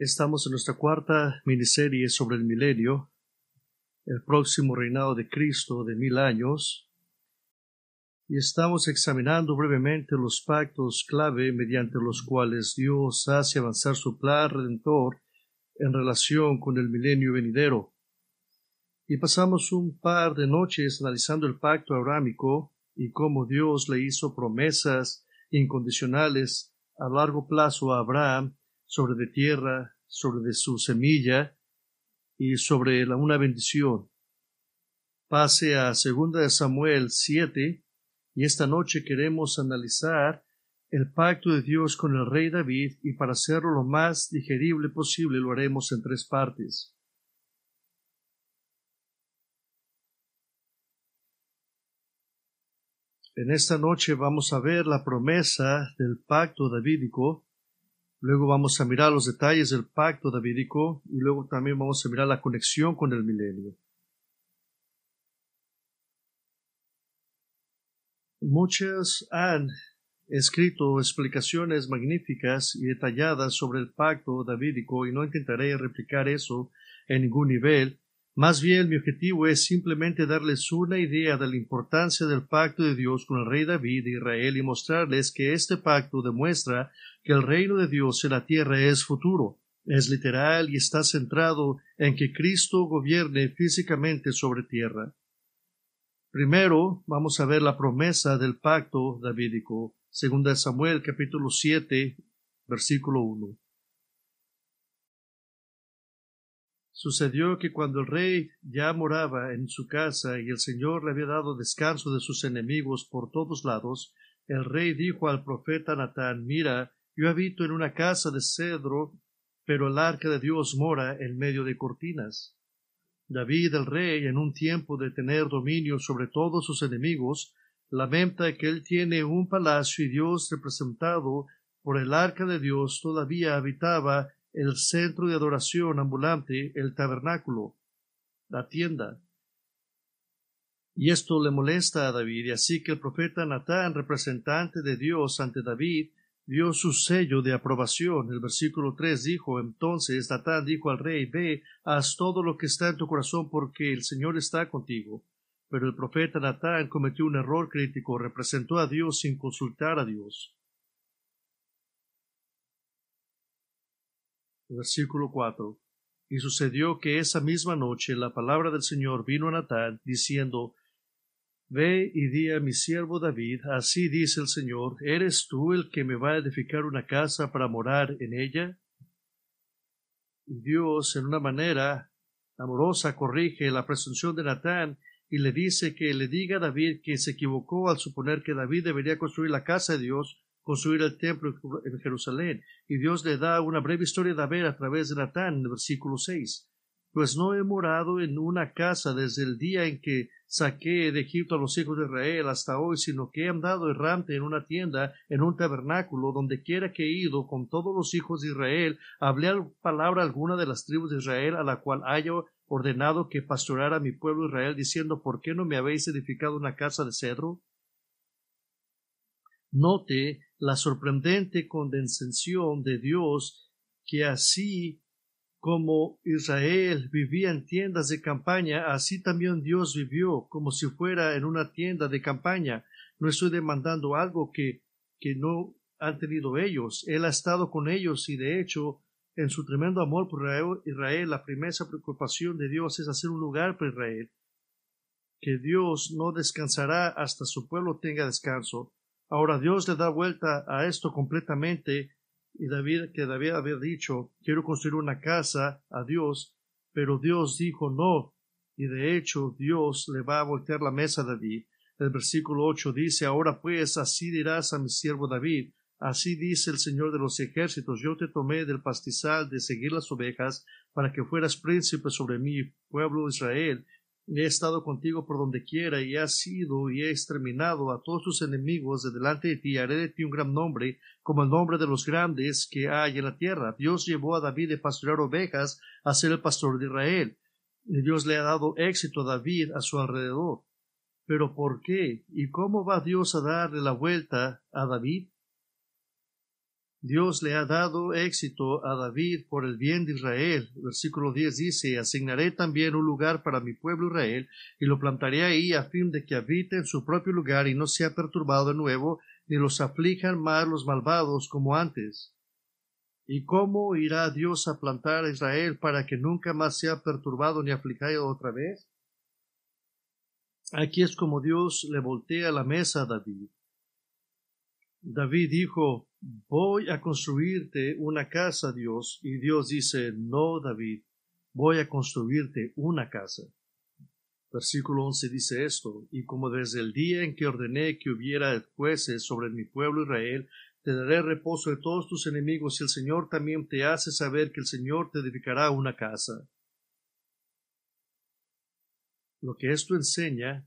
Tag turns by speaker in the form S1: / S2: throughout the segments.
S1: Estamos en nuestra cuarta miniserie sobre el milenio, el próximo reinado de Cristo de mil años, y estamos examinando brevemente los pactos clave mediante los cuales Dios hace avanzar su plan redentor en relación con el milenio venidero. Y pasamos un par de noches analizando el pacto abrámico y cómo Dios le hizo promesas incondicionales a largo plazo a Abraham sobre de tierra, sobre de su semilla y sobre la, una bendición. Pase a segunda de Samuel 7 y esta noche queremos analizar el pacto de Dios con el rey David y para hacerlo lo más digerible posible lo haremos en tres partes. En esta noche vamos a ver la promesa del pacto davídico Luego vamos a mirar los detalles del pacto davídico y luego también vamos a mirar la conexión con el milenio. Muchas han escrito explicaciones magníficas y detalladas sobre el pacto davídico y no intentaré replicar eso en ningún nivel, más bien mi objetivo es simplemente darles una idea de la importancia del pacto de Dios con el rey David de Israel y mostrarles que este pacto demuestra que el reino de Dios en la tierra es futuro, es literal y está centrado en que Cristo gobierne físicamente sobre tierra. Primero vamos a ver la promesa del pacto davídico, segunda Samuel capítulo 7, versículo 1. Sucedió que cuando el rey ya moraba en su casa y el Señor le había dado descanso de sus enemigos por todos lados, el rey dijo al profeta Natán Mira, yo habito en una casa de cedro, pero el arca de Dios mora en medio de cortinas. David el rey, en un tiempo de tener dominio sobre todos sus enemigos, lamenta que él tiene un palacio y Dios representado por el arca de Dios todavía habitaba el centro de adoración ambulante, el tabernáculo, la tienda. Y esto le molesta a David, y así que el profeta Natán, representante de Dios ante David, dio su sello de aprobación. El versículo 3 dijo, entonces Natán dijo al rey, ve, haz todo lo que está en tu corazón porque el Señor está contigo. Pero el profeta Natán cometió un error crítico, representó a Dios sin consultar a Dios. Versículo 4. Y sucedió que esa misma noche la palabra del Señor vino a Natán, diciendo, Ve y di a mi siervo David, así dice el Señor, ¿eres tú el que me va a edificar una casa para morar en ella? Y Dios, en una manera amorosa, corrige la presunción de Natán y le dice que le diga a David que se equivocó al suponer que David debería construir la casa de Dios construir el templo en Jerusalén. Y Dios le da una breve historia de haber a través de Natán, en el versículo 6. Pues no he morado en una casa desde el día en que saqué de Egipto a los hijos de Israel hasta hoy, sino que he andado errante en una tienda, en un tabernáculo, donde quiera que he ido con todos los hijos de Israel, hablé palabra alguna de las tribus de Israel a la cual haya ordenado que pastorara mi pueblo Israel, diciendo, ¿por qué no me habéis edificado una casa de cedro? Note la sorprendente condescensión de Dios que así como Israel vivía en tiendas de campaña, así también Dios vivió como si fuera en una tienda de campaña. No estoy demandando algo que, que no han tenido ellos. Él ha estado con ellos y de hecho, en su tremendo amor por Israel, la primera preocupación de Dios es hacer un lugar para Israel. Que Dios no descansará hasta su pueblo tenga descanso. Ahora Dios le da vuelta a esto completamente y David, que David había dicho, quiero construir una casa a Dios, pero Dios dijo no, y de hecho Dios le va a voltear la mesa a David. El versículo ocho dice, ahora pues así dirás a mi siervo David, así dice el Señor de los ejércitos, yo te tomé del pastizal de seguir las ovejas, para que fueras príncipe sobre mi pueblo Israel, he estado contigo por donde quiera, y has sido y he exterminado a todos tus enemigos de delante de ti, haré de ti un gran nombre, como el nombre de los grandes que hay en la tierra. Dios llevó a David de pastorear ovejas a ser el pastor de Israel. Dios le ha dado éxito a David a su alrededor. Pero ¿por qué? ¿Y cómo va Dios a darle la vuelta a David? Dios le ha dado éxito a David por el bien de Israel. Versículo 10 dice, asignaré también un lugar para mi pueblo Israel y lo plantaré ahí a fin de que habite en su propio lugar y no sea perturbado de nuevo, ni los aflijan más los malvados como antes. ¿Y cómo irá Dios a plantar a Israel para que nunca más sea perturbado ni afligido otra vez? Aquí es como Dios le voltea la mesa a David. David dijo, voy a construirte una casa, Dios. Y Dios dice, no, David, voy a construirte una casa. Versículo 11 dice esto, y como desde el día en que ordené que hubiera jueces sobre mi pueblo Israel, te daré reposo de todos tus enemigos y el Señor también te hace saber que el Señor te dedicará una casa. Lo que esto enseña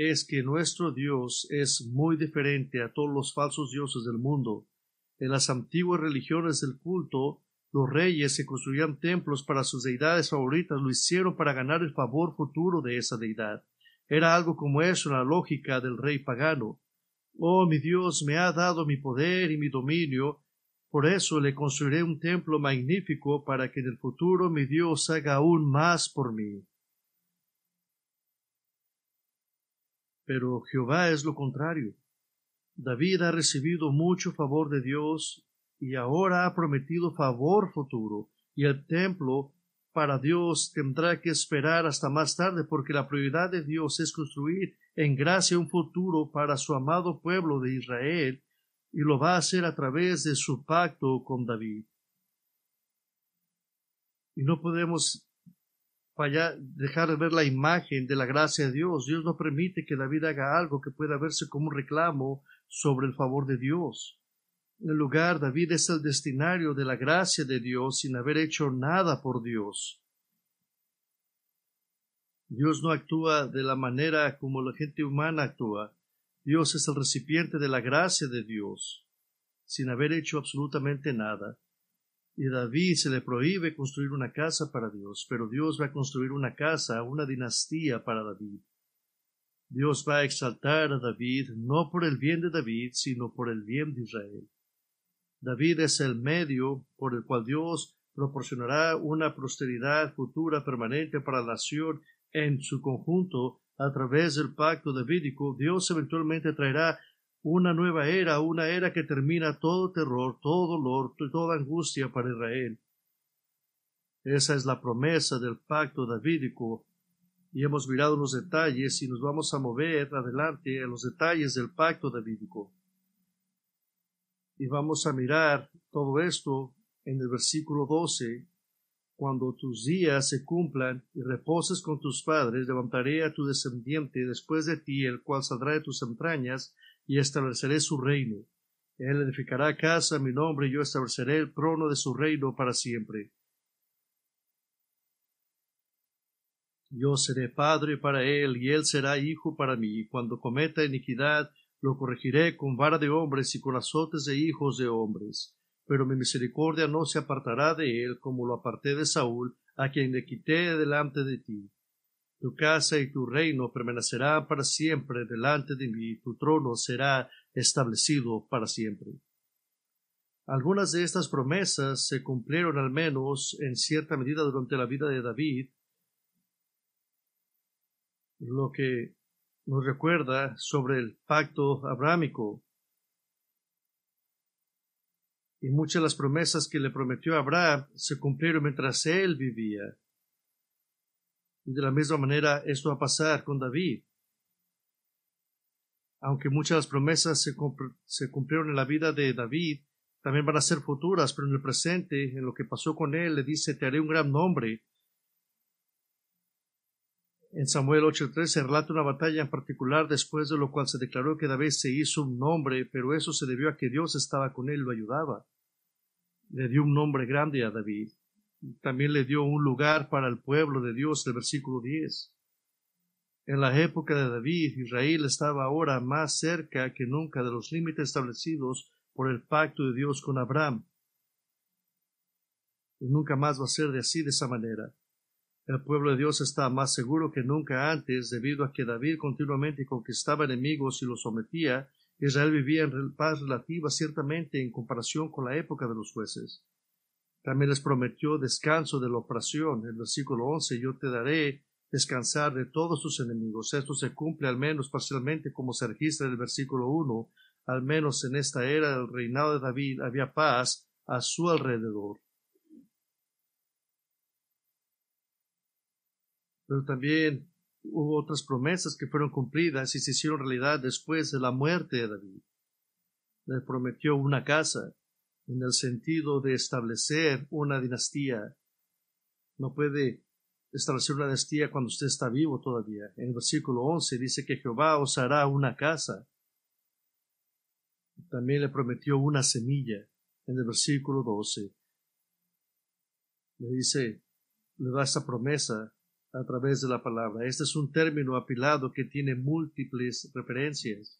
S1: es que nuestro Dios es muy diferente a todos los falsos dioses del mundo. En las antiguas religiones del culto, los reyes que construían templos para sus deidades favoritas lo hicieron para ganar el favor futuro de esa deidad. Era algo como eso la lógica del rey pagano. Oh, mi Dios me ha dado mi poder y mi dominio, por eso le construiré un templo magnífico para que en el futuro mi Dios haga aún más por mí. Pero Jehová es lo contrario. David ha recibido mucho favor de Dios y ahora ha prometido favor futuro, y el templo para Dios tendrá que esperar hasta más tarde, porque la prioridad de Dios es construir en gracia un futuro para su amado pueblo de Israel, y lo va a hacer a través de su pacto con David. Y no podemos dejar de ver la imagen de la gracia de Dios. Dios no permite que David haga algo que pueda verse como un reclamo sobre el favor de Dios. En lugar, David es el destinario de la gracia de Dios sin haber hecho nada por Dios. Dios no actúa de la manera como la gente humana actúa. Dios es el recipiente de la gracia de Dios, sin haber hecho absolutamente nada. Y David se le prohíbe construir una casa para Dios, pero Dios va a construir una casa, una dinastía para David. Dios va a exaltar a David no por el bien de David, sino por el bien de Israel. David es el medio por el cual Dios proporcionará una prosperidad futura permanente para la nación en su conjunto a través del pacto davídico. Dios eventualmente traerá una nueva era, una era que termina todo terror, todo dolor, y toda angustia para Israel. Esa es la promesa del pacto davídico y hemos mirado los detalles y nos vamos a mover adelante en los detalles del pacto davídico. Y vamos a mirar todo esto en el versículo 12. Cuando tus días se cumplan y reposes con tus padres, levantaré a tu descendiente después de ti, el cual saldrá de tus entrañas, y estableceré su reino. Él edificará casa a mi nombre y yo estableceré el trono de su reino para siempre. Yo seré padre para él y él será hijo para mí. Cuando cometa iniquidad, lo corregiré con vara de hombres y con azotes de hijos de hombres. Pero mi misericordia no se apartará de él como lo aparté de Saúl, a quien le quité delante de ti tu casa y tu reino permanecerán para siempre delante de mí, tu trono será establecido para siempre. Algunas de estas promesas se cumplieron al menos en cierta medida durante la vida de David, lo que nos recuerda sobre el pacto abrámico. Y muchas de las promesas que le prometió Abraham se cumplieron mientras él vivía. Y de la misma manera esto va a pasar con David. Aunque muchas promesas se, cumplieron en la vida de David, también van a ser futuras, pero en el presente, en lo que pasó con él, le dice, te haré un gran nombre. En Samuel 8.13 se relata una batalla en particular, después de lo cual se declaró que David se hizo un nombre, pero eso se debió a que Dios estaba con él lo ayudaba. Le dio un nombre grande a David también le dio un lugar para el pueblo de Dios, el versículo 10. En la época de David, Israel estaba ahora más cerca que nunca de los límites establecidos por el pacto de Dios con Abraham. Y nunca más va a ser de así de esa manera. El pueblo de Dios está más seguro que nunca antes, debido a que David continuamente conquistaba enemigos y los sometía. Israel vivía en paz relativa, ciertamente, en comparación con la época de los jueces. También les prometió descanso de la opresión. En el versículo 11, yo te daré descansar de todos tus enemigos. Esto se cumple al menos parcialmente como se registra en el versículo 1. Al menos en esta era del reinado de David había paz a su alrededor. Pero también hubo otras promesas que fueron cumplidas y se hicieron realidad después de la muerte de David. Les prometió una casa, en el sentido de establecer una dinastía. No puede establecer una dinastía cuando usted está vivo todavía. En el versículo 11 dice que Jehová os hará una casa. También le prometió una semilla. En el versículo 12 le dice, le da esta promesa a través de la palabra. Este es un término apilado que tiene múltiples referencias.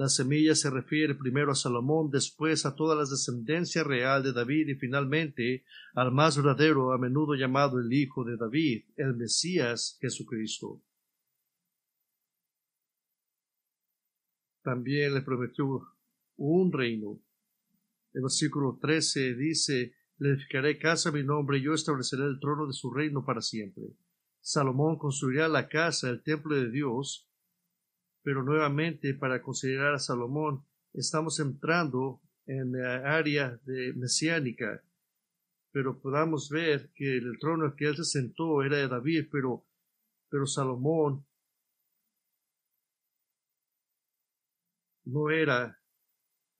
S1: La semilla se refiere primero a Salomón, después a toda la descendencia real de David y finalmente al más verdadero, a menudo llamado el Hijo de David, el Mesías Jesucristo. También le prometió un reino. El versículo 13 dice, le edificaré casa a mi nombre y yo estableceré el trono de su reino para siempre. Salomón construirá la casa, el templo de Dios, pero nuevamente, para considerar a Salomón, estamos entrando en la área de mesiánica, pero podamos ver que el trono que él se sentó era de David, pero, pero Salomón no era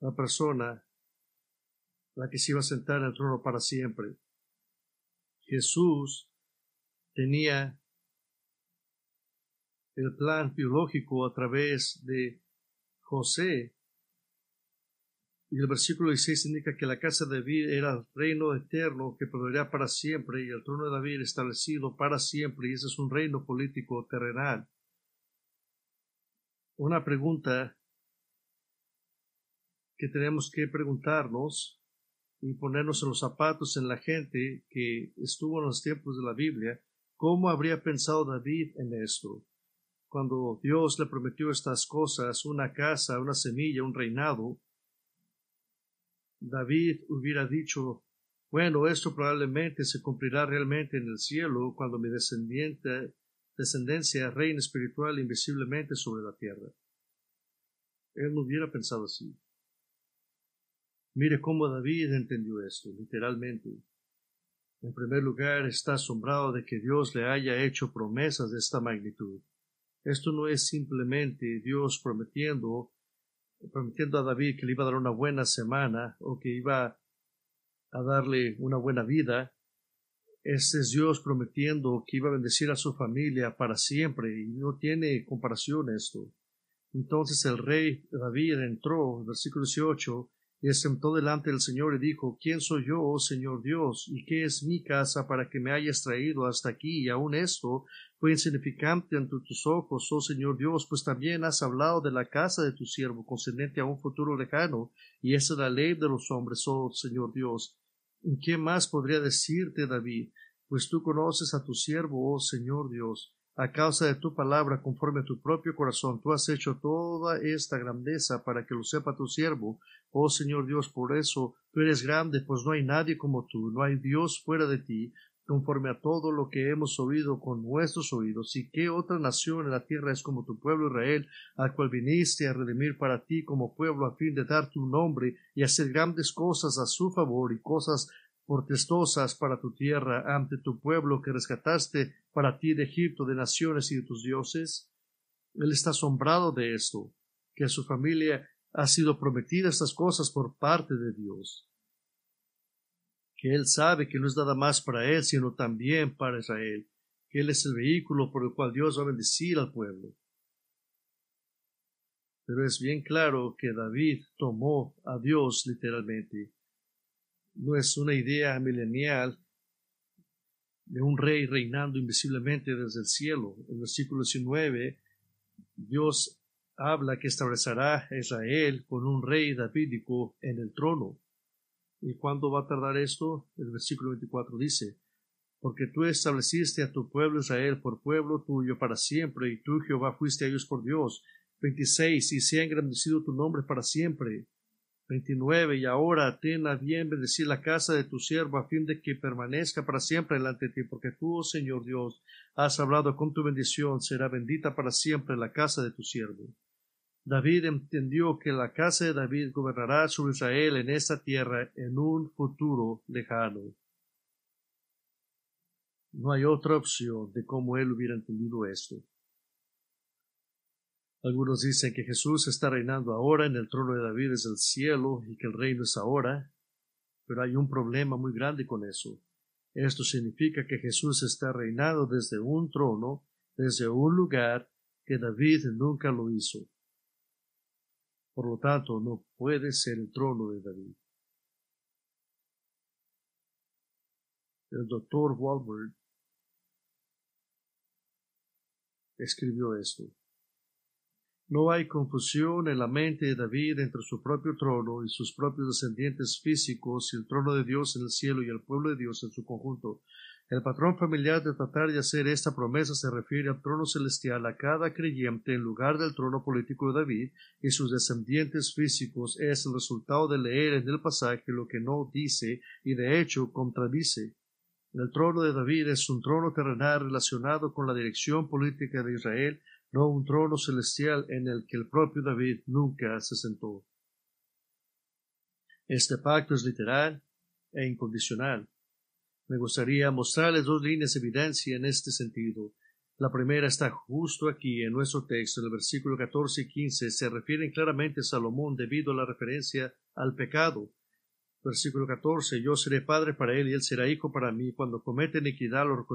S1: la persona la que se iba a sentar en el trono para siempre. Jesús tenía el plan biológico a través de José. Y el versículo 16 indica que la casa de David era el reino eterno que perdurará para siempre y el trono de David establecido para siempre y ese es un reino político terrenal. Una pregunta que tenemos que preguntarnos y ponernos en los zapatos en la gente que estuvo en los tiempos de la Biblia, ¿cómo habría pensado David en esto? cuando Dios le prometió estas cosas, una casa, una semilla, un reinado, David hubiera dicho, bueno, esto probablemente se cumplirá realmente en el cielo cuando mi descendiente, descendencia reine espiritual invisiblemente sobre la tierra. Él no hubiera pensado así. Mire cómo David entendió esto, literalmente. En primer lugar, está asombrado de que Dios le haya hecho promesas de esta magnitud. Esto no es simplemente Dios prometiendo, prometiendo a David que le iba a dar una buena semana o que iba a darle una buena vida. Este es Dios prometiendo que iba a bendecir a su familia para siempre y no tiene comparación esto. Entonces el rey David entró, versículo 18, y sentó delante del Señor y dijo, ¿Quién soy yo, oh Señor Dios? ¿Y qué es mi casa para que me hayas traído hasta aquí? Y aun esto fue insignificante ante tus ojos, oh Señor Dios, pues también has hablado de la casa de tu siervo, concedente a un futuro lejano, y esa es la ley de los hombres, oh Señor Dios. ¿Y qué más podría decirte, David? Pues tú conoces a tu siervo, oh Señor Dios. A causa de tu palabra, conforme a tu propio corazón, tú has hecho toda esta grandeza para que lo sepa tu siervo, Oh Señor Dios, por eso tú eres grande, pues no hay nadie como tú, no hay Dios fuera de ti, conforme a todo lo que hemos oído con nuestros oídos, y qué otra nación en la tierra es como tu pueblo Israel, al cual viniste a redimir para ti como pueblo a fin de dar tu nombre y hacer grandes cosas a su favor y cosas protestosas para tu tierra ante tu pueblo que rescataste para ti de Egipto, de naciones y de tus dioses? Él está asombrado de esto, que su familia ha sido prometida estas cosas por parte de Dios, que Él sabe que no es nada más para Él, sino también para Israel, que Él es el vehículo por el cual Dios va a bendecir al pueblo. Pero es bien claro que David tomó a Dios literalmente. No es una idea milenial de un rey reinando invisiblemente desde el cielo. En el versículo 19, Dios habla que establecerá Israel con un rey davídico en el trono. ¿Y cuándo va a tardar esto? El versículo 24 dice, porque tú estableciste a tu pueblo Israel por pueblo tuyo para siempre, y tú Jehová fuiste a ellos por Dios. 26. Y se ha engrandecido tu nombre para siempre. 29. Y ahora ten a bien bendecir la casa de tu siervo a fin de que permanezca para siempre delante de ti, porque tú, oh Señor Dios, has hablado con tu bendición, será bendita para siempre la casa de tu siervo. David entendió que la casa de David gobernará sobre Israel en esta tierra en un futuro lejano. No hay otra opción de cómo él hubiera entendido esto. Algunos dicen que Jesús está reinando ahora en el trono de David desde el cielo y que el reino es ahora, pero hay un problema muy grande con eso. Esto significa que Jesús está reinando desde un trono, desde un lugar que David nunca lo hizo. Por lo tanto, no puede ser el trono de David. El doctor Walbert escribió esto. No hay confusión en la mente de David entre su propio trono y sus propios descendientes físicos y el trono de Dios en el cielo y el pueblo de Dios en su conjunto. El patrón familiar de tratar de hacer esta promesa se refiere al trono celestial a cada creyente en lugar del trono político de David y sus descendientes físicos es el resultado de leer en el pasaje lo que no dice y de hecho contradice. El trono de David es un trono terrenal relacionado con la dirección política de Israel, no un trono celestial en el que el propio David nunca se sentó. Este pacto es literal e incondicional. Me gustaría mostrarles dos líneas de evidencia en este sentido. La primera está justo aquí en nuestro texto, en el versículo 14 y 15. Se refieren claramente a Salomón debido a la referencia al pecado. Versículo 14. Yo seré padre para él y él será hijo para mí. Cuando comete iniquidad lo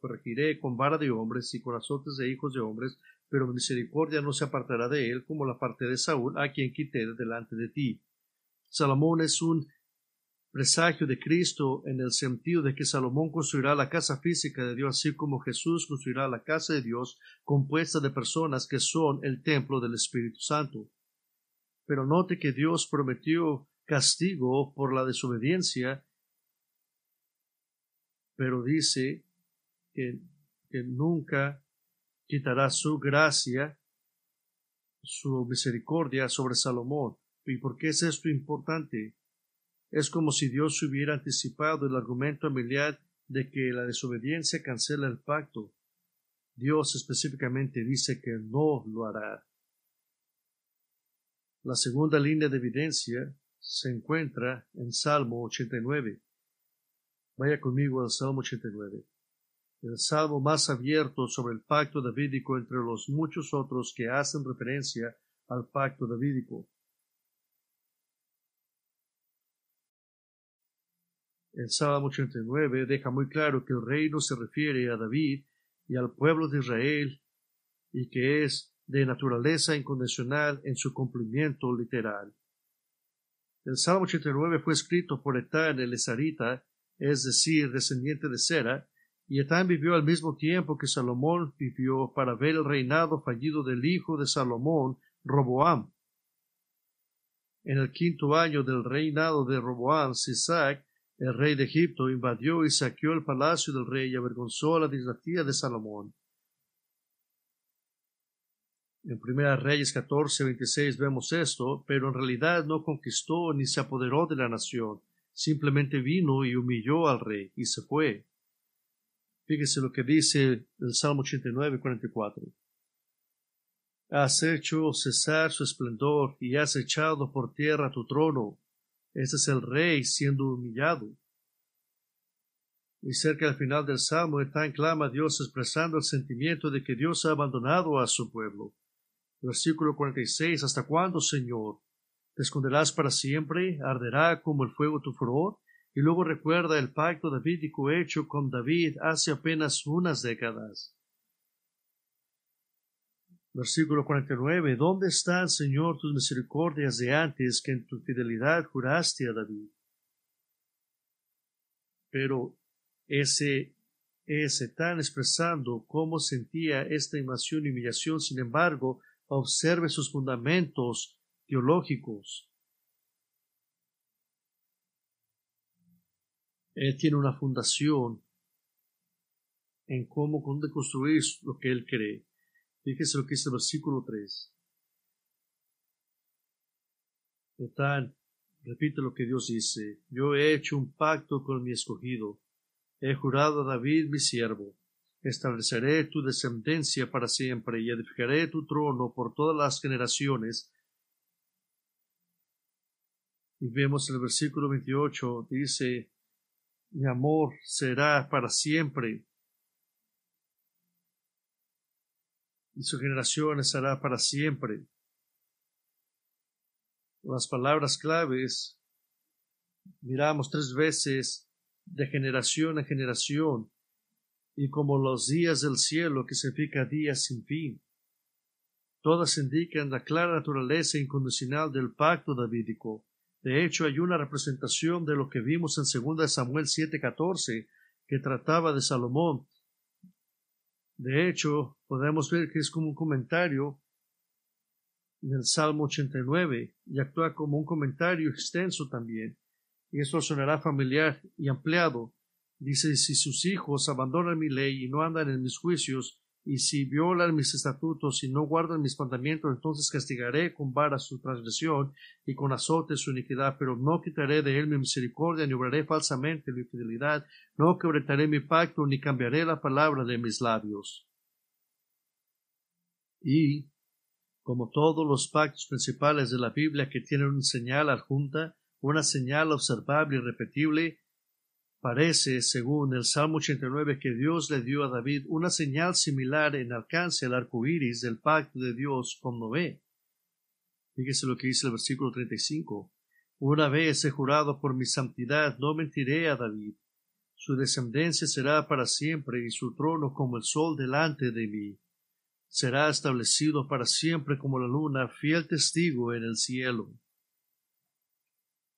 S1: corregiré con vara de hombres y con azotes de hijos de hombres, pero misericordia no se apartará de él como la parte de Saúl, a quien quité delante de ti. Salomón es un presagio de Cristo en el sentido de que Salomón construirá la casa física de Dios, así como Jesús construirá la casa de Dios compuesta de personas que son el templo del Espíritu Santo. Pero note que Dios prometió castigo por la desobediencia, pero dice que, nunca quitará su gracia, su misericordia sobre Salomón. ¿Y por qué es esto importante? Es como si Dios hubiera anticipado el argumento familiar de que la desobediencia cancela el pacto. Dios específicamente dice que no lo hará. La segunda línea de evidencia se encuentra en Salmo 89. Vaya conmigo al Salmo 89, el salmo más abierto sobre el pacto davídico entre los muchos otros que hacen referencia al pacto davídico. El Salmo 89 deja muy claro que el reino se refiere a David y al pueblo de Israel y que es de naturaleza incondicional en su cumplimiento literal. El Salmo 89 fue escrito por Etán el Esarita, es decir, descendiente de Sera, y Etán vivió al mismo tiempo que Salomón vivió para ver el reinado fallido del hijo de Salomón, Roboam. En el quinto año del reinado de Roboam, Sisac, el rey de Egipto invadió y saqueó el palacio del rey y avergonzó a la dinastía de Salomón. En Primera Reyes 14, 26 vemos esto, pero en realidad no conquistó ni se apoderó de la nación, simplemente vino y humilló al rey y se fue. Fíjese lo que dice el Salmo 89, 44. Has hecho cesar su esplendor y has echado por tierra tu trono. Este es el rey siendo humillado. Y cerca al final del Salmo, Etán clama a Dios expresando el sentimiento de que Dios ha abandonado a su pueblo. Versículo 46. ¿Hasta cuándo, Señor? ¿Te esconderás para siempre? ¿Arderá como el fuego tu furor? Y luego recuerda el pacto davídico hecho con David hace apenas unas décadas. Versículo 49. ¿Dónde están, Señor, tus misericordias de antes que en tu fidelidad juraste a David? Pero ese, ese tan expresando cómo sentía esta invasión y humillación, sin embargo, observe sus fundamentos teológicos. Él tiene una fundación en cómo construir lo que él cree. Fíjese lo que dice el versículo 3. Etán, repite lo que Dios dice. Yo he hecho un pacto con mi escogido. He jurado a David, mi siervo. Estableceré tu descendencia para siempre y edificaré tu trono por todas las generaciones. Y vemos el versículo 28, dice, mi amor será para siempre y su generación estará para siempre. Las palabras claves miramos tres veces de generación a generación y como los días del cielo que se fijan días sin fin. Todas indican la clara naturaleza incondicional del pacto davídico. De hecho, hay una representación de lo que vimos en 2 Samuel 7:14 que trataba de Salomón de hecho, podemos ver que es como un comentario en el Salmo 89 y actúa como un comentario extenso también. Y esto sonará familiar y ampliado. Dice, si sus hijos abandonan mi ley y no andan en mis juicios, y si violan mis estatutos y no guardan mis mandamientos, entonces castigaré con vara su transgresión y con azote su iniquidad, pero no quitaré de él mi misericordia, ni obraré falsamente mi fidelidad, no quebrantaré mi pacto, ni cambiaré la palabra de mis labios. Y, como todos los pactos principales de la Biblia que tienen una señal adjunta, una señal observable y repetible, Parece, según el Salmo 89, que Dios le dio a David una señal similar en alcance al arco iris del pacto de Dios con Noé. Fíjese lo que dice el versículo 35. Una vez he jurado por mi santidad, no mentiré a David. Su descendencia será para siempre y su trono como el sol delante de mí. Será establecido para siempre como la luna, fiel testigo en el cielo.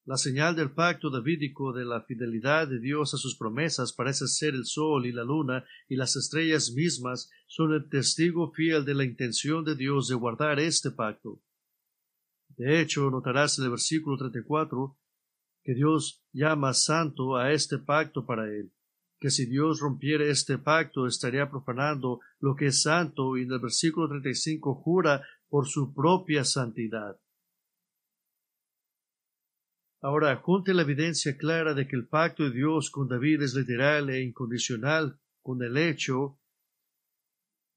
S1: La señal del pacto davídico de la fidelidad de Dios a sus promesas parece ser el sol y la luna y las estrellas mismas son el testigo fiel de la intención de Dios de guardar este pacto. De hecho, notarás en el versículo 34 que Dios llama santo a este pacto para él, que si Dios rompiere este pacto estaría profanando lo que es santo y en el versículo 35 jura por su propia santidad. Ahora, junte la evidencia clara de que el pacto de Dios con David es literal e incondicional con el hecho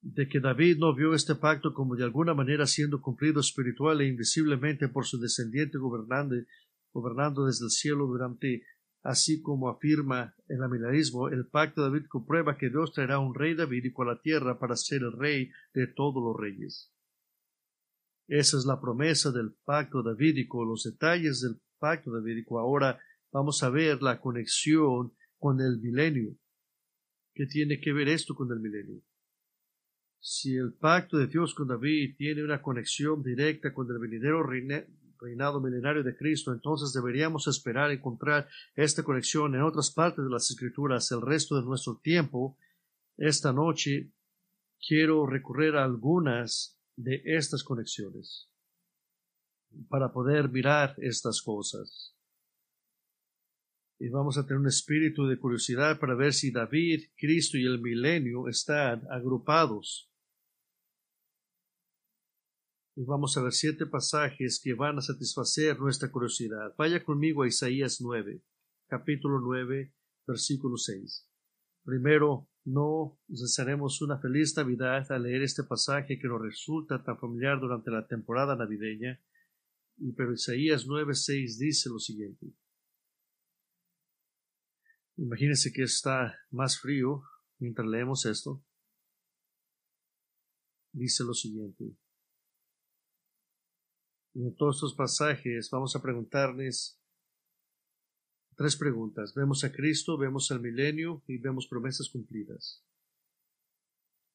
S1: de que David no vio este pacto como de alguna manera siendo cumplido espiritual e invisiblemente por su descendiente gobernante, gobernando desde el cielo durante, así como afirma el amilarismo, el pacto de David comprueba que Dios traerá un rey davídico a la tierra para ser el rey de todos los reyes. Esa es la promesa del pacto davídico. Los detalles del pacto davídico. Ahora vamos a ver la conexión con el milenio. ¿Qué tiene que ver esto con el milenio? Si el pacto de Dios con David tiene una conexión directa con el venidero reinado milenario de Cristo, entonces deberíamos esperar encontrar esta conexión en otras partes de las Escrituras el resto de nuestro tiempo. Esta noche quiero recurrir a algunas de estas conexiones para poder mirar estas cosas. Y vamos a tener un espíritu de curiosidad para ver si David, Cristo y el milenio están agrupados. Y vamos a ver siete pasajes que van a satisfacer nuestra curiosidad. Vaya conmigo a Isaías 9, capítulo 9, versículo 6. Primero, no desearemos una feliz Navidad al leer este pasaje que nos resulta tan familiar durante la temporada navideña y pero Isaías 9:6 dice lo siguiente. Imagínense que está más frío mientras leemos esto. Dice lo siguiente. en todos estos pasajes vamos a preguntarles tres preguntas. Vemos a Cristo, vemos al milenio y vemos promesas cumplidas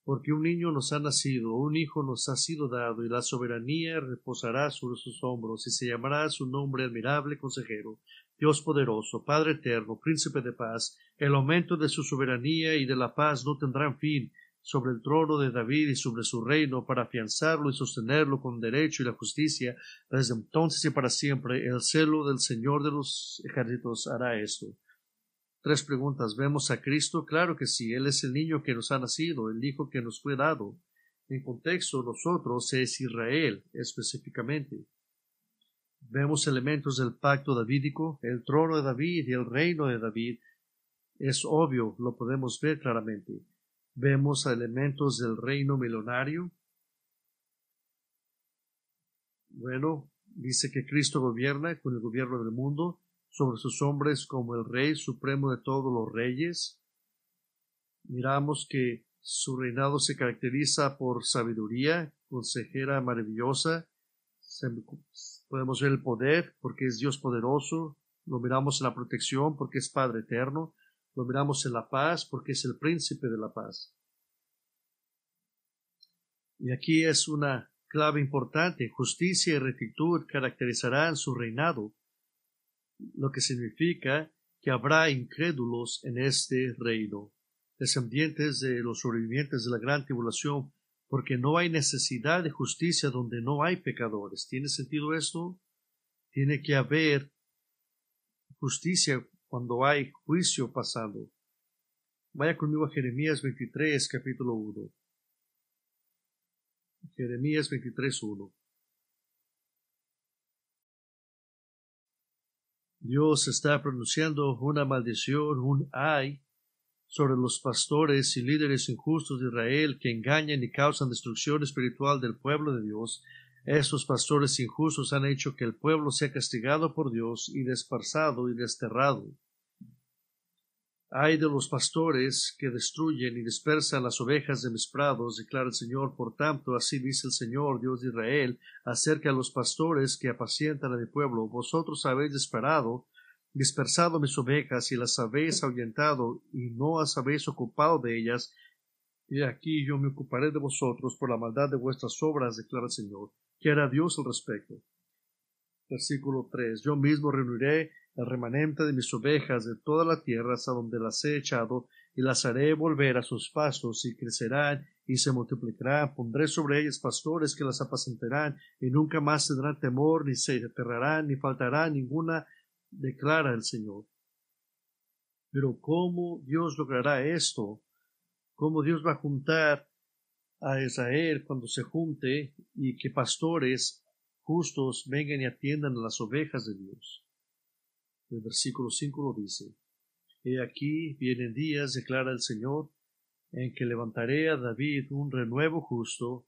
S1: porque un niño nos ha nacido, un hijo nos ha sido dado, y la soberanía reposará sobre sus hombros, y se llamará su nombre admirable consejero, Dios poderoso, Padre eterno, príncipe de paz, el aumento de su soberanía y de la paz no tendrán fin sobre el trono de David y sobre su reino, para afianzarlo y sostenerlo con derecho y la justicia, desde entonces y para siempre, el celo del Señor de los ejércitos hará esto. Tres preguntas. ¿Vemos a Cristo? Claro que sí. Él es el niño que nos ha nacido, el hijo que nos fue dado. En contexto, nosotros es Israel específicamente. Vemos elementos del pacto davídico, el trono de David y el reino de David. Es obvio, lo podemos ver claramente. Vemos elementos del reino milenario. Bueno, dice que Cristo gobierna con el gobierno del mundo sobre sus hombres como el Rey Supremo de todos los reyes. Miramos que su reinado se caracteriza por sabiduría, consejera maravillosa. Podemos ver el poder porque es Dios poderoso. Lo miramos en la protección porque es Padre eterno. Lo miramos en la paz porque es el príncipe de la paz. Y aquí es una clave importante. Justicia y rectitud caracterizarán su reinado lo que significa que habrá incrédulos en este reino, descendientes de los sobrevivientes de la gran tribulación, porque no hay necesidad de justicia donde no hay pecadores. ¿Tiene sentido esto? Tiene que haber justicia cuando hay juicio pasado. Vaya conmigo a Jeremías 23, capítulo 1. Jeremías 23, 1. Dios está pronunciando una maldición, un ay, sobre los pastores y líderes injustos de Israel que engañan y causan destrucción espiritual del pueblo de Dios. Esos pastores injustos han hecho que el pueblo sea castigado por Dios y desparzado y desterrado. Ay de los pastores que destruyen y dispersan las ovejas de mis prados, declara el Señor. Por tanto, así dice el Señor, Dios de Israel, acerca a los pastores que apacientan a mi pueblo. Vosotros habéis disparado, dispersado mis ovejas y las habéis ahuyentado y no os habéis ocupado de ellas. Y aquí yo me ocuparé de vosotros por la maldad de vuestras obras, declara el Señor. Qué hará Dios al respecto? Versículo 3. Yo mismo reuniré la remanente de mis ovejas de toda la tierra hasta donde las he echado, y las haré volver a sus pastos, y crecerán y se multiplicarán, pondré sobre ellas pastores que las apacentarán, y nunca más tendrán temor, ni se aterrarán, ni faltará ninguna, declara el Señor. Pero ¿cómo Dios logrará esto? ¿Cómo Dios va a juntar a Israel cuando se junte y que pastores justos vengan y atiendan a las ovejas de Dios? El versículo 5 lo dice. He aquí vienen días, declara el Señor, en que levantaré a David un renuevo justo,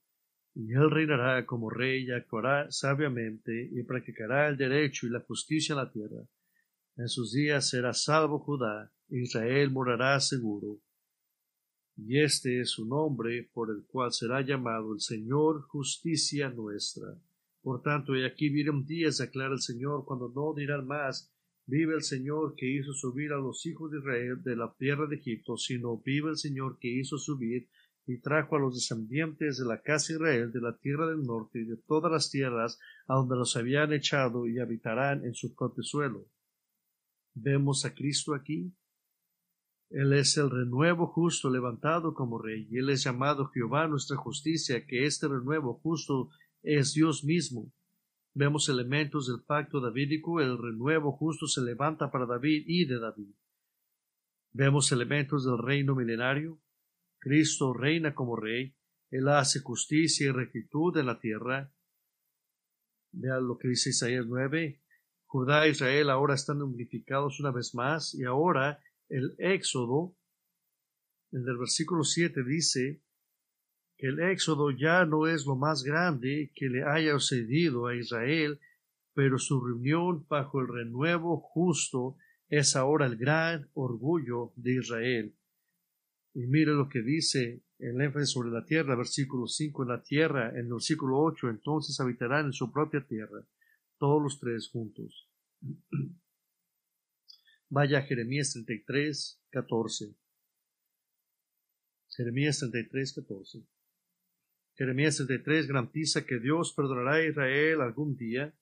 S1: y él reinará como rey y actuará sabiamente y practicará el derecho y la justicia en la tierra. En sus días será salvo Judá, Israel morará seguro. Y este es su nombre por el cual será llamado el Señor justicia nuestra. Por tanto, he aquí vienen días, declara el Señor, cuando no dirán más vive el Señor que hizo subir a los hijos de Israel de la tierra de Egipto, sino vive el Señor que hizo subir y trajo a los descendientes de la casa de Israel de la tierra del norte y de todas las tierras a donde los habían echado y habitarán en su propio suelo. ¿Vemos a Cristo aquí? Él es el renuevo justo levantado como rey, y Él es llamado Jehová nuestra justicia, que este renuevo justo es Dios mismo. Vemos elementos del pacto davídico, el renuevo justo se levanta para David y de David. Vemos elementos del reino milenario, Cristo reina como rey, Él hace justicia y rectitud en la tierra. Vean lo que dice Isaías 9, Judá e Israel ahora están unificados una vez más y ahora el éxodo, en el versículo 7 dice, el éxodo ya no es lo más grande que le haya sucedido a Israel, pero su reunión bajo el renuevo justo es ahora el gran orgullo de Israel. Y mire lo que dice el énfasis sobre la tierra, versículo 5, en la tierra, en el versículo 8, entonces habitarán en su propia tierra, todos los tres juntos. Vaya Jeremías 33, 14. Jeremías 33, 14. Jeremías tres garantiza que Dios perdonará a Israel algún día,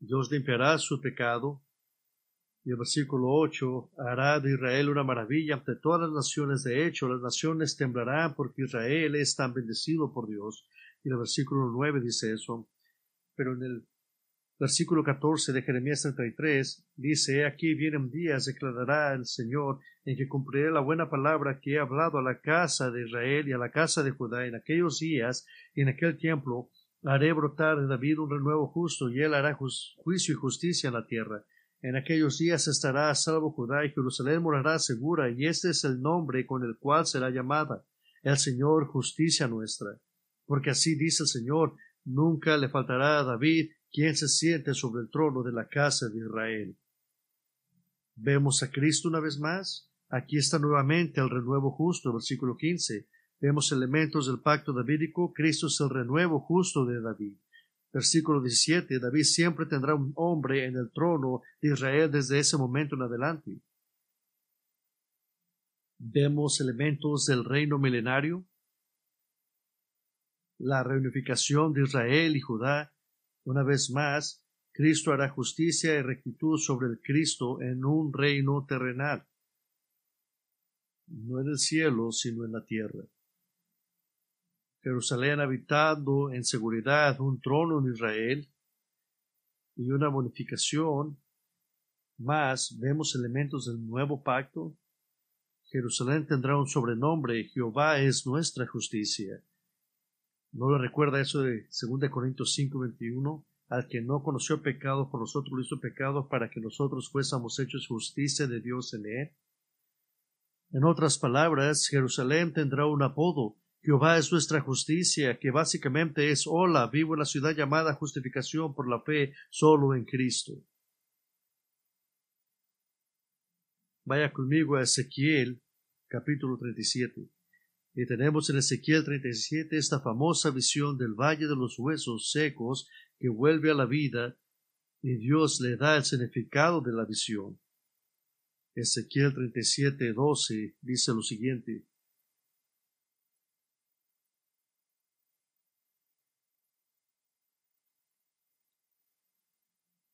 S1: Dios limpiará su pecado, y el versículo 8 hará de Israel una maravilla ante todas las naciones. De hecho, las naciones temblarán porque Israel es tan bendecido por Dios. Y el versículo 9 dice eso. Pero en el Versículo 14 de Jeremías 33 dice, aquí vienen días, declarará el Señor, en que cumpliré la buena palabra que he hablado a la casa de Israel y a la casa de Judá en aquellos días y en aquel tiempo haré brotar de David un renuevo justo y él hará juicio y justicia en la tierra. En aquellos días estará a salvo Judá y Jerusalén morará segura y este es el nombre con el cual será llamada el Señor justicia nuestra. Porque así dice el Señor, nunca le faltará a David ¿Quién se siente sobre el trono de la casa de Israel. Vemos a Cristo una vez más. Aquí está nuevamente el renuevo justo, versículo 15. Vemos elementos del pacto davídico. Cristo es el renuevo justo de David. Versículo 17. David siempre tendrá un hombre en el trono de Israel desde ese momento en adelante. Vemos elementos del reino milenario. La reunificación de Israel y Judá una vez más, Cristo hará justicia y rectitud sobre el Cristo en un reino terrenal, no en el cielo, sino en la tierra. Jerusalén habitando en seguridad un trono en Israel y una bonificación, más vemos elementos del nuevo pacto. Jerusalén tendrá un sobrenombre, Jehová es nuestra justicia. ¿No le recuerda eso de 2 Corintios 5, 21? Al que no conoció pecado, por nosotros lo hizo pecado para que nosotros fuésemos hechos justicia de Dios en él. En otras palabras, Jerusalén tendrá un apodo. Jehová es nuestra justicia, que básicamente es hola, vivo en la ciudad llamada justificación por la fe solo en Cristo. Vaya conmigo a Ezequiel capítulo 37. Y tenemos en Ezequiel 37 esta famosa visión del valle de los huesos secos que vuelve a la vida y Dios le da el significado de la visión. Ezequiel 37, 12 dice lo siguiente.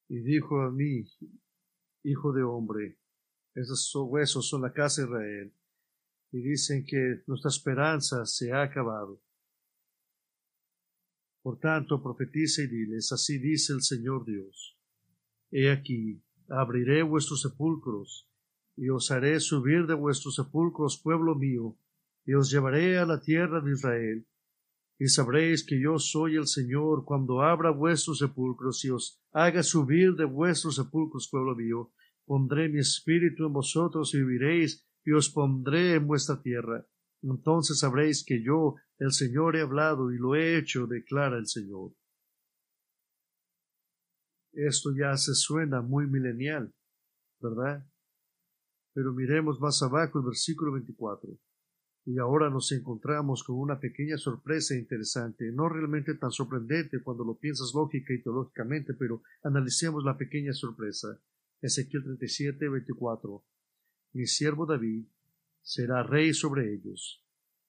S1: Y dijo a mí, hijo de hombre, esos huesos son la casa de Israel y dicen que nuestra esperanza se ha acabado. Por tanto, profetiza y diles, así dice el Señor Dios. He aquí, abriré vuestros sepulcros, y os haré subir de vuestros sepulcros, pueblo mío, y os llevaré a la tierra de Israel, y sabréis que yo soy el Señor cuando abra vuestros sepulcros y os haga subir de vuestros sepulcros, pueblo mío, pondré mi espíritu en vosotros y viviréis, y os pondré en vuestra tierra. Entonces sabréis que yo, el Señor, he hablado y lo he hecho, declara el Señor. Esto ya se suena muy milenial, ¿verdad? Pero miremos más abajo el versículo 24. Y ahora nos encontramos con una pequeña sorpresa interesante, no realmente tan sorprendente cuando lo piensas lógica y teológicamente, pero analicemos la pequeña sorpresa. Ezequiel 37, 24 mi siervo David será rey sobre ellos,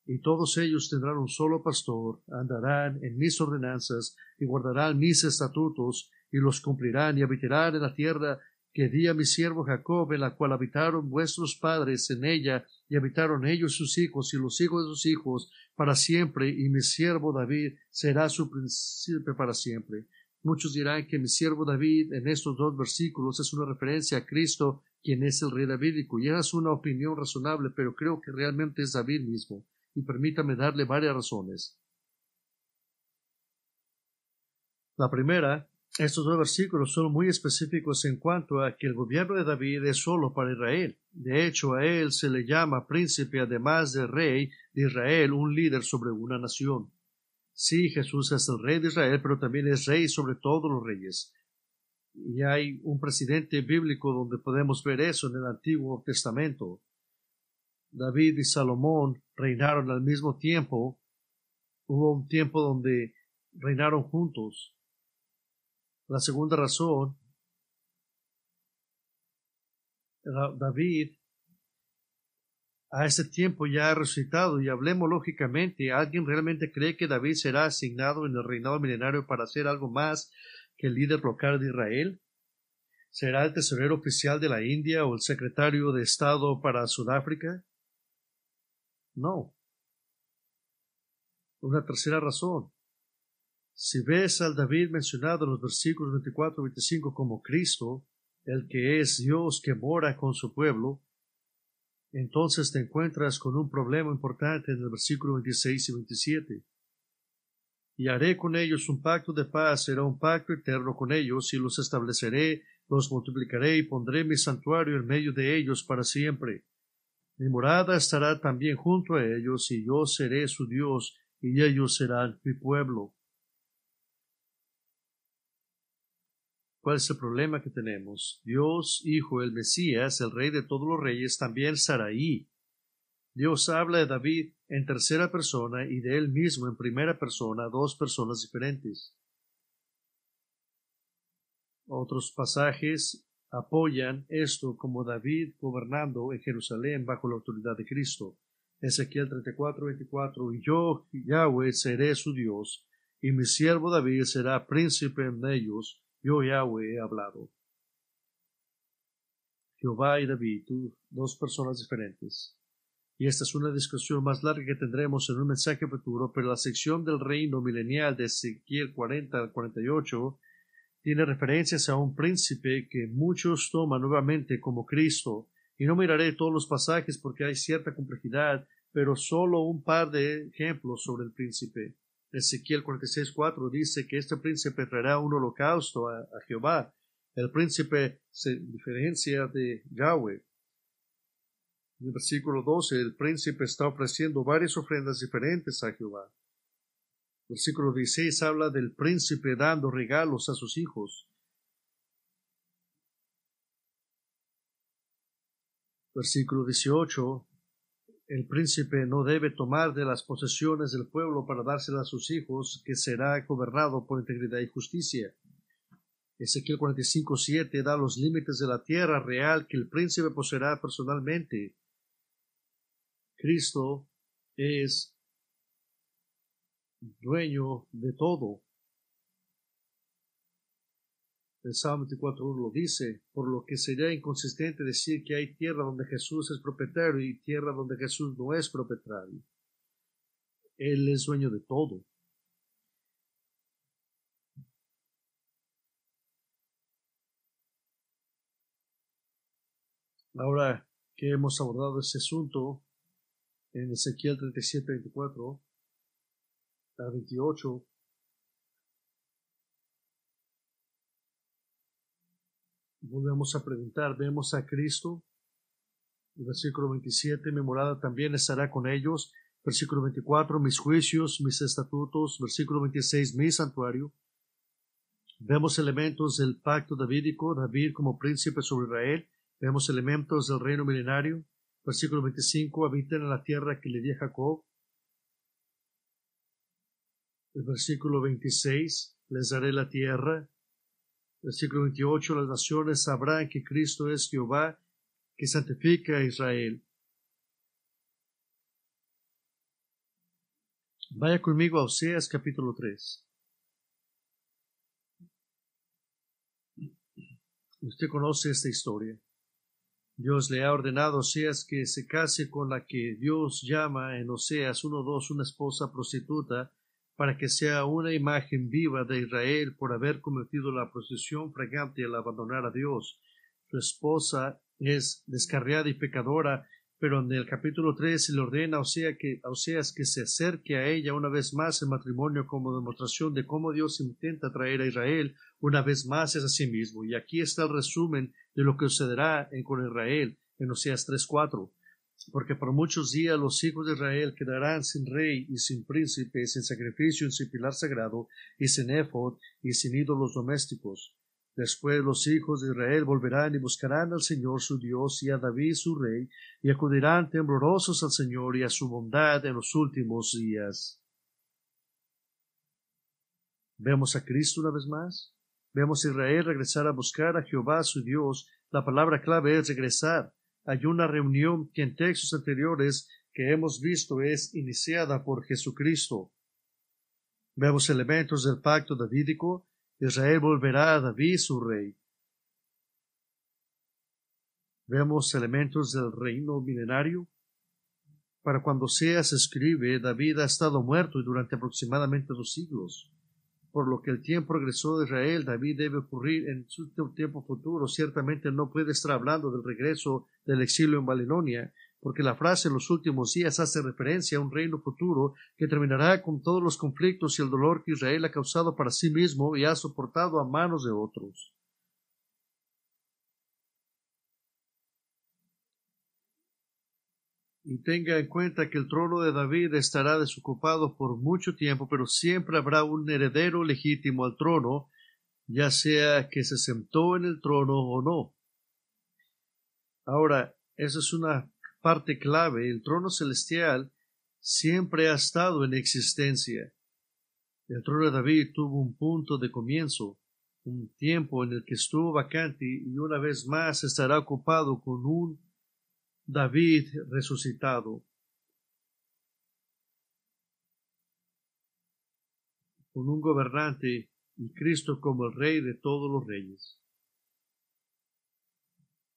S1: y todos ellos tendrán un solo pastor, andarán en mis ordenanzas y guardarán mis estatutos y los cumplirán y habitarán en la tierra que di a mi siervo Jacob, en la cual habitaron vuestros padres en ella, y habitaron ellos sus hijos y los hijos de sus hijos para siempre, y mi siervo David será su príncipe para siempre. Muchos dirán que mi siervo David en estos dos versículos es una referencia a Cristo quien es el rey David y cuyas es una opinión razonable, pero creo que realmente es David mismo, y permítame darle varias razones. La primera, estos dos versículos son muy específicos en cuanto a que el gobierno de David es solo para Israel. De hecho, a él se le llama príncipe, además de rey de Israel, un líder sobre una nación. Sí, Jesús es el rey de Israel, pero también es rey sobre todos los reyes. Y hay un presidente bíblico donde podemos ver eso en el Antiguo Testamento. David y Salomón reinaron al mismo tiempo. Hubo un tiempo donde reinaron juntos. La segunda razón, David a ese tiempo ya ha resucitado y hablemos lógicamente, ¿alguien realmente cree que David será asignado en el reinado milenario para hacer algo más el líder local de Israel? ¿Será el tesorero oficial de la India o el secretario de Estado para Sudáfrica? No. Una tercera razón. Si ves al David mencionado en los versículos 24 y 25 como Cristo, el que es Dios que mora con su pueblo, entonces te encuentras con un problema importante en el versículo 26 y 27 y haré con ellos un pacto de paz, será un pacto eterno con ellos, y los estableceré, los multiplicaré y pondré mi santuario en medio de ellos para siempre. Mi morada estará también junto a ellos, y yo seré su Dios, y ellos serán mi pueblo. ¿Cuál es el problema que tenemos? Dios, Hijo, el Mesías, el Rey de todos los reyes, también estará Dios habla de David en tercera persona y de él mismo en primera persona, dos personas diferentes. Otros pasajes apoyan esto como David gobernando en Jerusalén bajo la autoridad de Cristo. Ezequiel 34, 24, y yo, Yahweh, seré su Dios, y mi siervo David será príncipe en ellos, yo, Yahweh, he hablado. Jehová y David, dos personas diferentes y esta es una discusión más larga que tendremos en un mensaje futuro, pero la sección del reino milenial de Ezequiel 40 al 48 tiene referencias a un príncipe que muchos toman nuevamente como Cristo, y no miraré todos los pasajes porque hay cierta complejidad, pero solo un par de ejemplos sobre el príncipe. Ezequiel 46.4 dice que este príncipe traerá un holocausto a, a Jehová. El príncipe se diferencia de Yahweh. En el versículo 12, el príncipe está ofreciendo varias ofrendas diferentes a Jehová. El versículo 16 habla del príncipe dando regalos a sus hijos. Versículo 18, el príncipe no debe tomar de las posesiones del pueblo para dárselas a sus hijos, que será gobernado por integridad y justicia. Ezequiel 45.7 da los límites de la tierra real que el príncipe poseerá personalmente. Cristo es dueño de todo. El Salmo 24.1 lo dice, por lo que sería inconsistente decir que hay tierra donde Jesús es propietario y tierra donde Jesús no es propietario. Él es dueño de todo. Ahora que hemos abordado ese asunto, en Ezequiel 37, 24 a 28. Volvemos a preguntar, vemos a Cristo. El versículo 27, mi morada también estará con ellos. Versículo 24, mis juicios, mis estatutos. Versículo 26, mi santuario. Vemos elementos del pacto davídico, David como príncipe sobre Israel. Vemos elementos del reino milenario Versículo 25, habitan en la tierra que le di a Jacob. El versículo 26, les daré la tierra. Versículo 28, las naciones sabrán que Cristo es Jehová, que santifica a Israel. Vaya conmigo a Oseas capítulo 3. Usted conoce esta historia. Dios le ha ordenado Oseas que se case con la que Dios llama en Oseas uno dos una esposa prostituta para que sea una imagen viva de Israel por haber cometido la prostitución fragante al abandonar a Dios. Su esposa es descarriada y pecadora pero en el capítulo se le ordena a Oseas que, que se acerque a ella una vez más en matrimonio como demostración de cómo Dios intenta traer a Israel una vez más es a sí mismo. Y aquí está el resumen de lo que sucederá en, con Israel en Oseas cuatro Porque por muchos días los hijos de Israel quedarán sin rey y sin príncipe, sin sacrificio y sin pilar sagrado, y sin éfod y sin ídolos domésticos. Después los hijos de Israel volverán y buscarán al Señor su Dios y a David su rey, y acudirán temblorosos al Señor y a su bondad en los últimos días. Vemos a Cristo una vez más. Vemos a Israel regresar a buscar a Jehová su Dios. La palabra clave es regresar. Hay una reunión que en textos anteriores que hemos visto es iniciada por Jesucristo. Vemos elementos del pacto davídico Israel volverá a David su rey. Vemos elementos del reino milenario. Para cuando se escribe, David ha estado muerto durante aproximadamente dos siglos. Por lo que el tiempo regresó de Israel, David debe ocurrir en su tiempo futuro. Ciertamente no puede estar hablando del regreso del exilio en Babilonia, porque la frase en los últimos días hace referencia a un reino futuro que terminará con todos los conflictos y el dolor que Israel ha causado para sí mismo y ha soportado a manos de otros. y tenga en cuenta que el trono de David estará desocupado por mucho tiempo, pero siempre habrá un heredero legítimo al trono, ya sea que se sentó en el trono o no. Ahora, esa es una parte clave, el trono celestial, siempre ha estado en existencia. El trono de David tuvo un punto de comienzo, un tiempo en el que estuvo vacante y una vez más estará ocupado con un David resucitado. Con un gobernante y Cristo como el Rey de todos los reyes.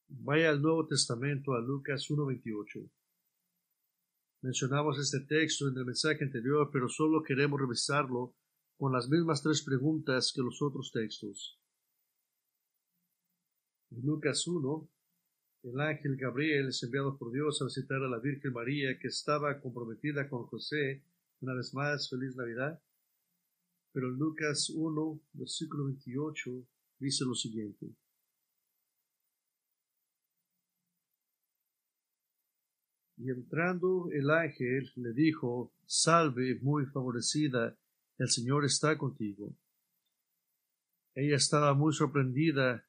S1: Vaya al Nuevo Testamento, a Lucas 1.28. Mencionamos este texto en el mensaje anterior, pero solo queremos revisarlo con las mismas tres preguntas que los otros textos. En Lucas 1, el ángel Gabriel es enviado por Dios a visitar a la Virgen María, que estaba comprometida con José. Una vez más, feliz Navidad. Pero en Lucas 1, versículo 28, dice lo siguiente. Y entrando el ángel le dijo, Salve, muy favorecida, el Señor está contigo. Ella estaba muy sorprendida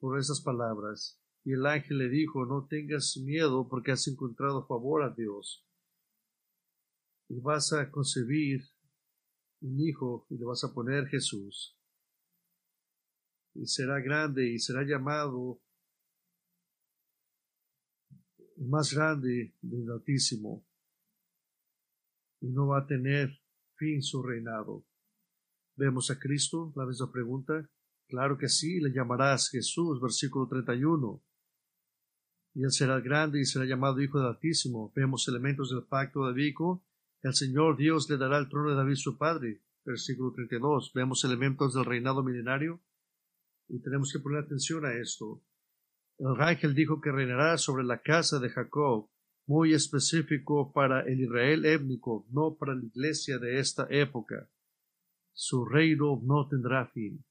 S1: por esas palabras, y el ángel le dijo, No tengas miedo porque has encontrado favor a Dios, y vas a concebir un hijo y le vas a poner Jesús, y será grande y será llamado el más grande del Altísimo, y no va a tener fin su reinado. ¿Vemos a Cristo? La misma pregunta. Claro que sí, le llamarás Jesús, versículo 31. Y él será grande y será llamado Hijo del Altísimo. Vemos elementos del pacto de Vico. El Señor Dios le dará el trono de David su padre, versículo 32. Vemos elementos del reinado milenario. Y tenemos que poner atención a esto. El ángel dijo que reinará sobre la casa de Jacob, muy específico para el Israel étnico, no para la iglesia de esta época. Su reino no tendrá fin.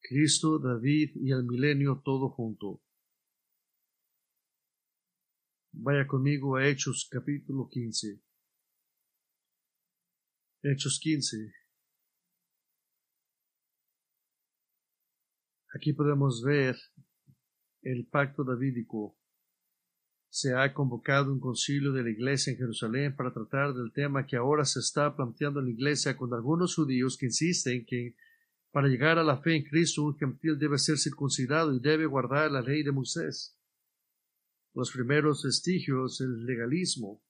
S1: Cristo, David y el milenio todo junto. Vaya conmigo a Hechos capítulo 15. Hechos 15. Aquí podemos ver el pacto davídico. Se ha convocado un concilio de la Iglesia en Jerusalén para tratar del tema que ahora se está planteando en la Iglesia con algunos judíos que insisten que para llegar a la fe en Cristo un gentil debe ser circuncidado y debe guardar la ley de Moisés. Los primeros vestigios, el legalismo.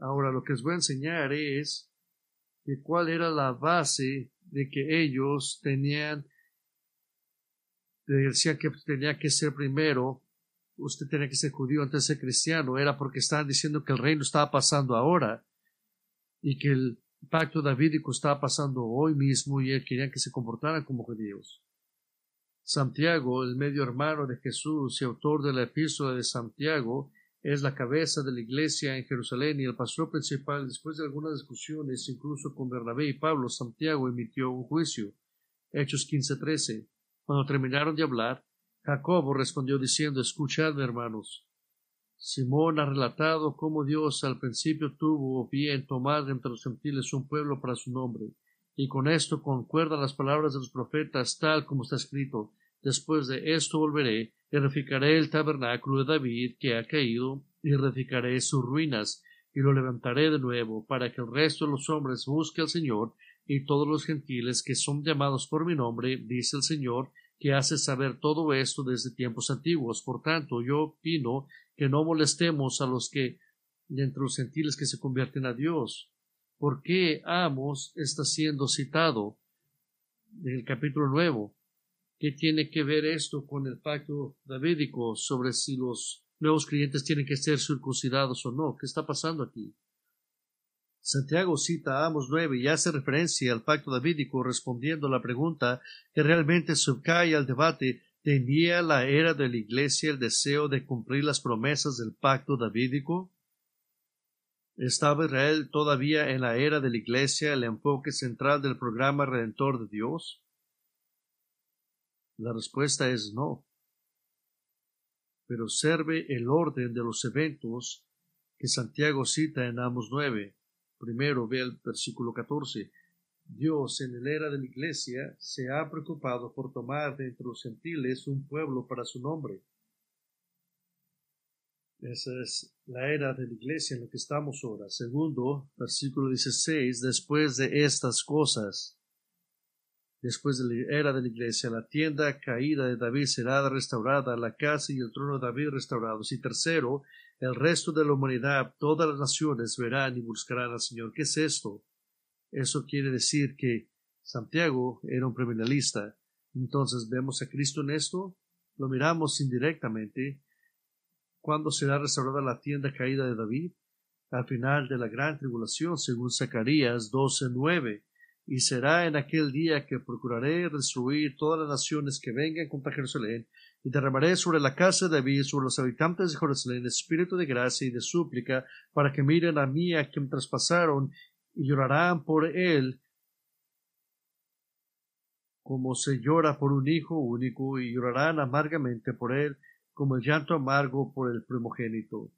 S1: Ahora lo que os voy a enseñar es que cuál era la base de que ellos tenían Decían decía que tenía que ser primero, usted tenía que ser judío antes de ser cristiano, era porque estaban diciendo que el reino estaba pasando ahora y que el pacto davídico estaba pasando hoy mismo y él quería que se comportaran como judíos. Santiago, el medio hermano de Jesús y autor de la epístola de Santiago, es la cabeza de la iglesia en Jerusalén y el pastor principal, después de algunas discusiones, incluso con Bernabé y Pablo, Santiago emitió un juicio. Hechos 15:13. Cuando terminaron de hablar, Jacobo respondió diciendo Escuchadme, hermanos. Simón ha relatado cómo Dios al principio tuvo bien tomar entre los gentiles un pueblo para su nombre, y con esto concuerda las palabras de los profetas tal como está escrito Después de esto volveré, y edificaré el tabernáculo de David que ha caído, y edificaré sus ruinas, y lo levantaré de nuevo, para que el resto de los hombres busque al Señor y todos los gentiles que son llamados por mi nombre, dice el Señor, que hace saber todo esto desde tiempos antiguos. Por tanto, yo opino que no molestemos a los que entre los gentiles que se convierten a Dios. ¿Por qué Amos está siendo citado en el capítulo nuevo? ¿Qué tiene que ver esto con el pacto davídico sobre si los nuevos creyentes tienen que ser circuncidados o no? ¿Qué está pasando aquí? Santiago cita Amos 9 y hace referencia al pacto davídico respondiendo a la pregunta que realmente subcae al debate ¿Tenía la era de la Iglesia el deseo de cumplir las promesas del pacto davídico? ¿Estaba Israel todavía en la era de la Iglesia el enfoque central del programa redentor de Dios? La respuesta es no. Pero observe el orden de los eventos que Santiago cita en Amos 9. Primero ve el versículo 14. Dios en el era de la Iglesia se ha preocupado por tomar de entre los gentiles un pueblo para su nombre. Esa es la era de la iglesia en la que estamos ahora. Segundo, versículo 16, después de estas cosas, después de la era de la iglesia, la tienda caída de David será restaurada, la casa y el trono de David restaurados. Y tercero, el resto de la humanidad, todas las naciones verán y buscarán al Señor. ¿Qué es esto? Eso quiere decir que Santiago era un criminalista. Entonces vemos a Cristo en esto, lo miramos indirectamente. ¿Cuándo será restaurada la tienda caída de David? Al final de la gran tribulación, según Zacarías 12:9. Y será en aquel día que procuraré destruir todas las naciones que vengan contra Jerusalén y derramaré sobre la casa de David, sobre los habitantes de Jerusalén, espíritu de gracia y de súplica, para que miren a mí a quien traspasaron, y llorarán por él, como se llora por un hijo único, y llorarán amargamente por él, como el llanto amargo por el primogénito.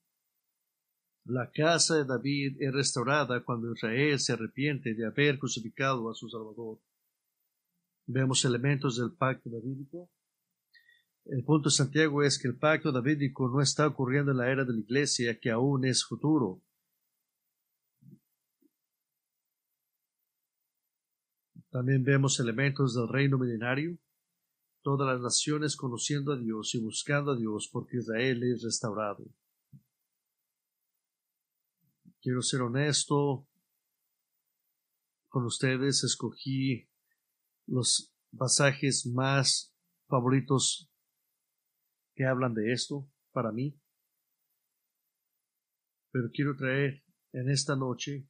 S1: La casa de David es restaurada cuando Israel se arrepiente de haber crucificado a su Salvador. Vemos elementos del pacto davídico el punto Santiago es que el pacto davídico no está ocurriendo en la era de la iglesia, que aún es futuro. También vemos elementos del reino milenario, todas las naciones conociendo a Dios y buscando a Dios porque Israel es restaurado. Quiero ser honesto con ustedes, escogí los pasajes más favoritos que hablan de esto para mí. Pero quiero traer en esta noche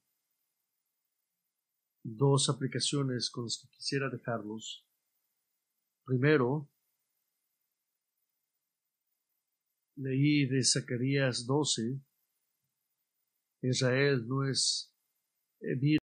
S1: dos aplicaciones con las que quisiera dejarlos. Primero, leí de Zacarías 12, Israel no es eh,